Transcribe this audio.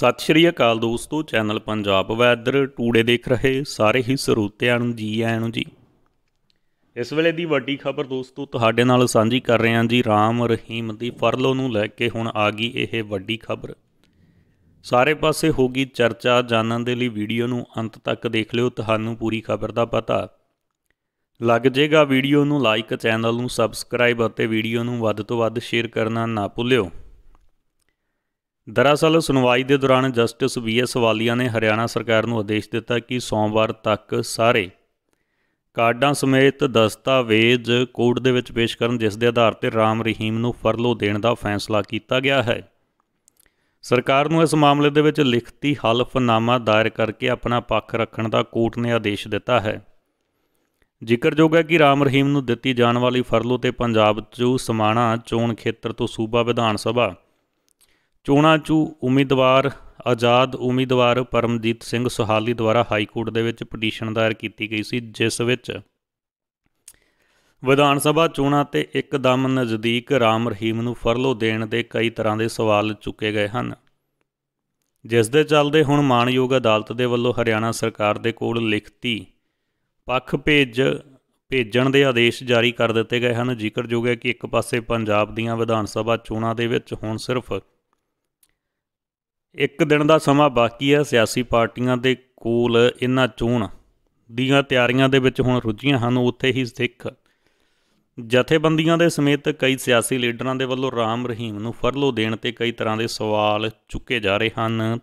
ਸਤਿ ਸ਼੍ਰੀ ਅਕਾਲ ਦੋਸਤੋ channel Punjab weather today ਦੇਖ ਰਹੇ ਸਾਰੇ ਹੀ ਸਰੋਤਿਆਂ ਨੂੰ ਜੀ ਆਇਆਂ ਨੂੰ ਜੀ ਇਸ ਵੇਲੇ ਦੀ ਵੱਡੀ ਖਬਰ ਦੋਸਤੋ ਤੁਹਾਡੇ ਨਾਲ ਸਾਂਝੀ ਕਰ ਰਹੇ ਹਾਂ ਜੀ ਰਾਮ ਰਹੀਮ ਦੀ ਫਰਲੋ ਨੂੰ ਲੈ ਕੇ ਹੁਣ ਆ ਗਈ ਇਹ ਵੱਡੀ ਖਬਰ ਸਾਰੇ ਪਾਸੇ ਹੋ ਗਈ ਚਰਚਾ ਜਾਣਨ ਦੇ ਲਈ ਵੀਡੀਓ ਨੂੰ ਅੰਤ ਤੱਕ ਦੇਖ ਲਿਓ ਤੁਹਾਨੂੰ ਪੂਰੀ ਖਬਰ ਦਾ ਪਤਾ ਲੱਗ ਜੇਗਾ ਵੀਡੀਓ ਨੂੰ ਲਾਈਕ ਚੈਨਲ ਨੂੰ ਸਬਸਕ੍ਰਾਈਬ ਅਤੇ ਵੀਡੀਓ ਨੂੰ ਵੱਧ ਤੋਂ ਵੱਧ ਸ਼ੇਅਰ ਕਰਨਾ ਨਾ ਭੁੱਲਿਓ ਦਰਅਸਲ ਸੁਣਵਾਈ ਦੇ ਦੌਰਾਨ ਜਸਟਿਸ ਵੀ ਐਸ ਵਾਲੀਆ ਨੇ ਹਰਿਆਣਾ ਸਰਕਾਰ ਨੂੰ ਆਦੇਸ਼ ਦਿੱਤਾ ਕਿ ਸੋਮਵਾਰ ਤੱਕ ਸਾਰੇ ਕਾਰਡਾਂ ਸਮੇਤ ਦਸਤਾਵੇਜ਼ ਕੋਰਟ ਦੇ ਵਿੱਚ ਪੇਸ਼ ਕਰਨ ਜਿਸ ਦੇ ਆਧਾਰ ਤੇ ਰਾਮ ਰਹੀਮ ਨੂੰ ਫਰਲੋ ਦੇਣ ਦਾ ਫੈਸਲਾ ਕੀਤਾ ਗਿਆ ਹੈ ਸਰਕਾਰ ਨੂੰ ਇਸ ਮਾਮਲੇ ਦੇ ਵਿੱਚ ਲਿਖਤੀ ਹਲਫਨਾਮਾ ਦਾਇਰ ਕਰਕੇ ਆਪਣਾ ਪੱਖ ਰੱਖਣ ਦਾ ਕੋਰਟ ਨੇ ਆਦੇਸ਼ ਦਿੱਤਾ ਹੈ ਜ਼ਿਕਰਯੋਗ ਹੈ ਕਿ ਰਾਮ ਰਹੀਮ ਨੂੰ ਦਿੱਤੀ ਜਾਣ ਵਾਲੀ ਫਰਲੋ ਤੇ ਪੰਜਾਬ ਚੋਂ ਸਮਾਣਾ ਚੋਣ ਖੇਤਰ ਤੋਂ ਸੂਬਾ ਵਿਧਾਨ ਸਭਾ ਚੋਣਾਂ 'ਚ ਉਮੀਦਵਾਰ ਆਜ਼ਾਦ ਉਮੀਦਵਾਰ ਪਰਮਜੀਤ ਸਿੰਘ ਸੁਹਾਲੀ ਦੁਆਰਾ ਹਾਈ ਕੋਰਟ ਦੇ ਵਿੱਚ ਪਟੀਸ਼ਨ ਦਾਇਰ ਕੀਤੀ ਗਈ ਸੀ ਜਿਸ ਵਿੱਚ ਵਿਧਾਨ ਸਭਾ ਚੋਣਾਂ ਤੇ ਇੱਕਦਮ ਨਜ਼ਦੀਕ ਰਾਮ ਰਹੀਮ ਨੂੰ ਫਰਲੋ ਦੇਣ ਦੇ ਕਈ ਤਰ੍ਹਾਂ ਦੇ ਸਵਾਲ ਚੁੱਕੇ ਗਏ ਹਨ ਜਿਸ ਦੇ ਚੱਲਦੇ ਹੁਣ ਮਾਨਯੋਗ ਅਦਾਲਤ ਦੇ ਵੱਲੋਂ ਹਰਿਆਣਾ ਸਰਕਾਰ ਦੇ ਕੋਲ ਲਿਖਤੀ ਪੱਖ ਭੇਜ ਭੇਜਣ ਦੇ ਆਦੇਸ਼ ਜਾਰੀ ਕਰ ਦਿੱਤੇ ਗਏ ਹਨ ਜ਼ਿਕਰਯੋਗ ਹੈ ਕਿ ਇੱਕ ਪਾਸੇ ਪੰਜਾਬ ਦੀਆਂ ਵਿਧਾਨ ਸਭਾ ਚੋਣਾਂ ਦੇ ਵਿੱਚ ਹੁਣ ਸਿਰਫ ਇੱਕ ਦਿਨ ਦਾ ਸਮਾਂ ਬਾਕੀ ਹੈ ਸਿਆਸੀ ਪਾਰਟੀਆਂ ਦੇ ਕੋਲ ਇਹਨਾਂ ਚੋਣ ਦੀਆਂ ਤਿਆਰੀਆਂ ਦੇ ਵਿੱਚ ਹੁਣ ਰੁੱਝੀਆਂ ਹਨ ਉੱਥੇ ਹੀ ਸਿੱਖ ਜਥੇਬੰਦੀਆਂ ਦੇ ਸਮੇਤ ਕਈ ਸਿਆਸੀ ਲੀਡਰਾਂ ਦੇ ਵੱਲੋਂ ਰਾਮ ਰਹੀਮ ਨੂੰ ਫਰਲੋ ਦੇਣ ਤੇ ਕਈ ਤਰ੍ਹਾਂ ਦੇ ਸਵਾਲ ਚੁੱਕੇ ਜਾ ਰਹੇ ਹਨ